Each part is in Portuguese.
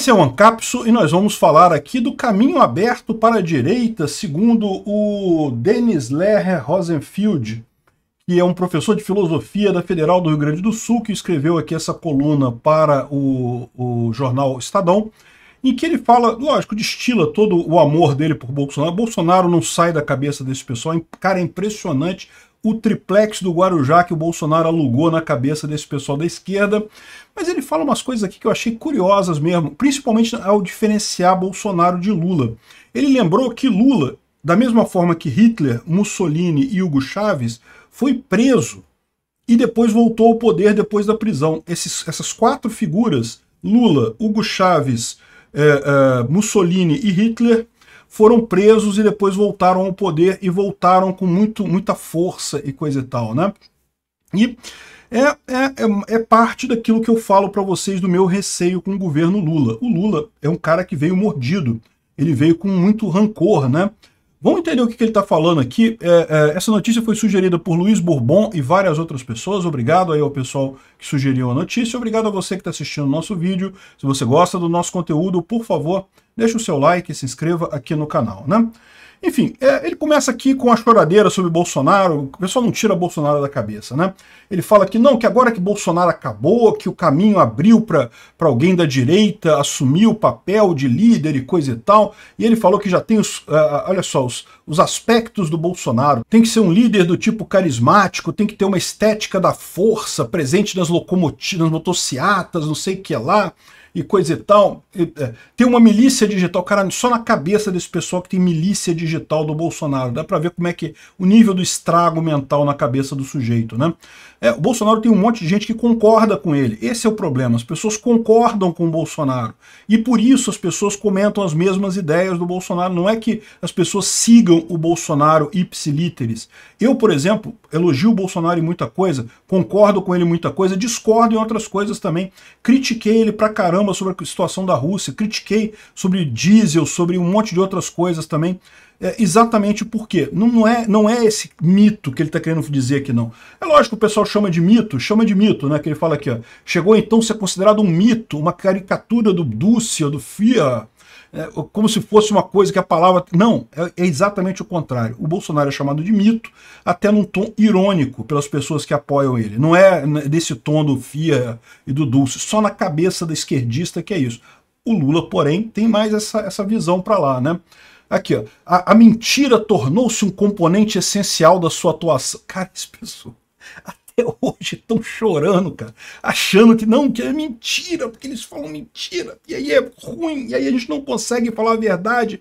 Esse é o Ancapso e nós vamos falar aqui do caminho aberto para a direita, segundo o Dennis Lerrer Rosenfield, que é um professor de filosofia da Federal do Rio Grande do Sul, que escreveu aqui essa coluna para o, o jornal Estadão, em que ele fala, lógico, destila todo o amor dele por Bolsonaro. Bolsonaro não sai da cabeça desse pessoal, é cara, impressionante o triplex do Guarujá que o Bolsonaro alugou na cabeça desse pessoal da esquerda. Mas ele fala umas coisas aqui que eu achei curiosas mesmo, principalmente ao diferenciar Bolsonaro de Lula. Ele lembrou que Lula, da mesma forma que Hitler, Mussolini e Hugo Chávez, foi preso e depois voltou ao poder depois da prisão. Esses, essas quatro figuras, Lula, Hugo Chávez, eh, eh, Mussolini e Hitler, foram presos e depois voltaram ao poder e voltaram com muito, muita força e coisa e tal, né? E é, é, é, é parte daquilo que eu falo para vocês do meu receio com o governo Lula. O Lula é um cara que veio mordido, ele veio com muito rancor, né? Vamos entender o que, que ele está falando aqui. É, é, essa notícia foi sugerida por Luiz Bourbon e várias outras pessoas. Obrigado aí ao pessoal que sugeriu a notícia. Obrigado a você que está assistindo o nosso vídeo. Se você gosta do nosso conteúdo, por favor, deixe o seu like e se inscreva aqui no canal. Né? Enfim, é, ele começa aqui com a choradeira sobre Bolsonaro, o pessoal não tira Bolsonaro da cabeça, né? Ele fala que não, que agora que Bolsonaro acabou, que o caminho abriu para alguém da direita assumir o papel de líder e coisa e tal, e ele falou que já tem os, uh, olha só, os, os aspectos do Bolsonaro. Tem que ser um líder do tipo carismático, tem que ter uma estética da força presente nas locomotivas, nas motocicletas, não sei o que lá e coisa e tal. É, tem uma milícia digital, cara, só na cabeça desse pessoal que tem milícia digital do Bolsonaro. Dá para ver como é que o nível do estrago mental na cabeça do sujeito, né? É, o Bolsonaro tem um monte de gente que concorda com ele. Esse é o problema. As pessoas concordam com o Bolsonaro. E por isso as pessoas comentam as mesmas ideias do Bolsonaro. Não é que as pessoas sigam o Bolsonaro ipsilíteres. Eu, por exemplo, elogio o Bolsonaro em muita coisa, concordo com ele em muita coisa, discordo em outras coisas também. Critiquei ele pra caramba caramba sobre a situação da Rússia, critiquei sobre diesel, sobre um monte de outras coisas também. É, exatamente por quê? Não, não, é, não é esse mito que ele está querendo dizer aqui, não. É lógico que o pessoal chama de mito, chama de mito, né? Que ele fala aqui, ó. Chegou então a ser considerado um mito, uma caricatura do Dúcia, do Fia, é, como se fosse uma coisa que a palavra. Não, é, é, exatamente o contrário. O Bolsonaro é chamado de mito, até num tom irônico pelas pessoas que apoiam ele. Não é desse tom do Fia e do Dulce, só na cabeça da esquerdista que é isso. O Lula, porém, tem mais essa, essa visão para lá, né? Aqui, ó. A, a mentira tornou-se um componente essencial da sua atuação. Cara, esse pessoal estão chorando, cara, achando que não, que é mentira, porque eles falam mentira, e aí é ruim, e aí a gente não consegue falar a verdade.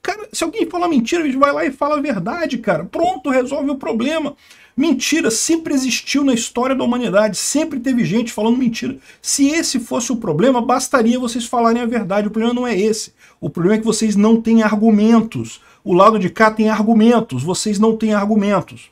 Cara, se alguém falar mentira, a gente vai lá e fala a verdade, cara. Pronto, resolve o problema. Mentira sempre existiu na história da humanidade, sempre teve gente falando mentira. Se esse fosse o problema, bastaria vocês falarem a verdade. O problema não é esse. O problema é que vocês não têm argumentos. O lado de cá tem argumentos, vocês não têm argumentos.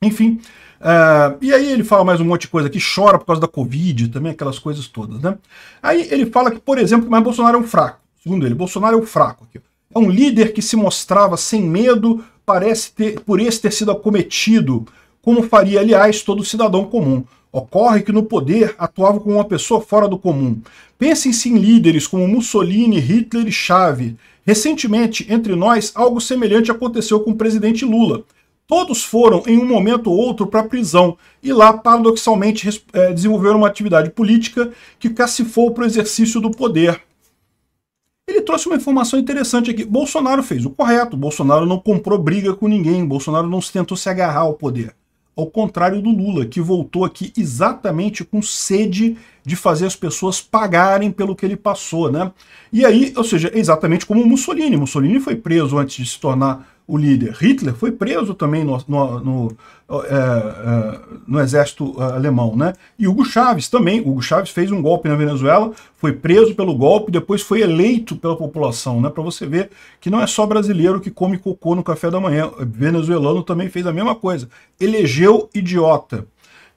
Enfim, uh, e aí ele fala mais um monte de coisa aqui, chora por causa da Covid, também aquelas coisas todas, né? Aí ele fala que, por exemplo, mas Bolsonaro é um fraco. Segundo ele, Bolsonaro é um fraco. Aqui. É um líder que se mostrava sem medo, parece ter, por esse ter sido acometido, como faria, aliás, todo cidadão comum. Ocorre que no poder atuava como uma pessoa fora do comum. Pensem-se em líderes como Mussolini, Hitler e Chave. Recentemente, entre nós, algo semelhante aconteceu com o presidente Lula. Todos foram, em um momento ou outro, para a prisão e lá, paradoxalmente, é, desenvolveram uma atividade política que cacifou para o exercício do poder. Ele trouxe uma informação interessante aqui. Bolsonaro fez o correto. Bolsonaro não comprou briga com ninguém. Bolsonaro não tentou se agarrar ao poder. Ao contrário do Lula, que voltou aqui exatamente com sede de fazer as pessoas pagarem pelo que ele passou, né? E aí, ou seja, exatamente como Mussolini. Mussolini foi preso antes de se tornar o líder. Hitler foi preso também no, no, no, é, é no exército é, alemão. Né? E Hugo Chávez também. Hugo Chávez fez um golpe na Venezuela, foi preso pelo golpe, depois foi eleito pela população. Né? Para você ver que não é só brasileiro que come cocô no café da manhã. O venezuelano também fez a mesma coisa. Elegeu idiota.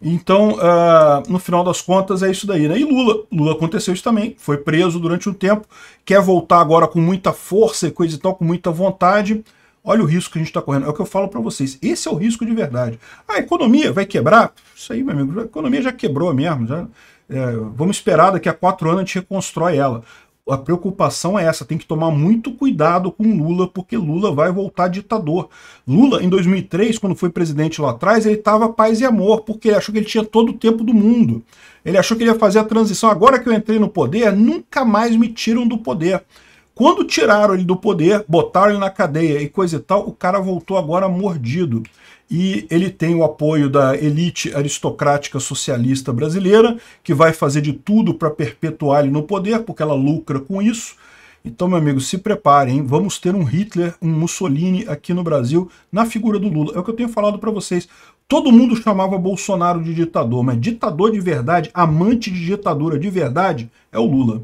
Então, uh, no final das contas, é isso daí. Né? E Lula, Lula aconteceu isso também, foi preso durante um tempo, quer voltar agora com muita força e coisa e tal, com muita vontade, Olha o risco que a gente está correndo. É o que eu falo para vocês. Esse é o risco de verdade. Ah, a economia vai quebrar? Isso aí, meu amigo. A economia já quebrou mesmo. Já, é, vamos esperar daqui a quatro anos a gente reconstrói ela. A preocupação é essa, tem que tomar muito cuidado com Lula, porque Lula vai voltar ditador. Lula, em 2003, quando foi presidente lá atrás, ele estava paz e amor, porque ele achou que ele tinha todo o tempo do mundo. Ele achou que ele ia fazer a transição. Agora que eu entrei no poder, nunca mais me tiram do poder. Quando tiraram ele do poder, botaram ele na cadeia e coisa e tal, o cara voltou agora mordido. E ele tem o apoio da elite aristocrática socialista brasileira, que vai fazer de tudo para perpetuar ele no poder, porque ela lucra com isso. Então, meu amigo, se preparem, vamos ter um Hitler, um Mussolini aqui no Brasil, na figura do Lula. É o que eu tenho falado para vocês. Todo mundo chamava Bolsonaro de ditador, mas ditador de verdade, amante de ditadura de verdade, é o Lula.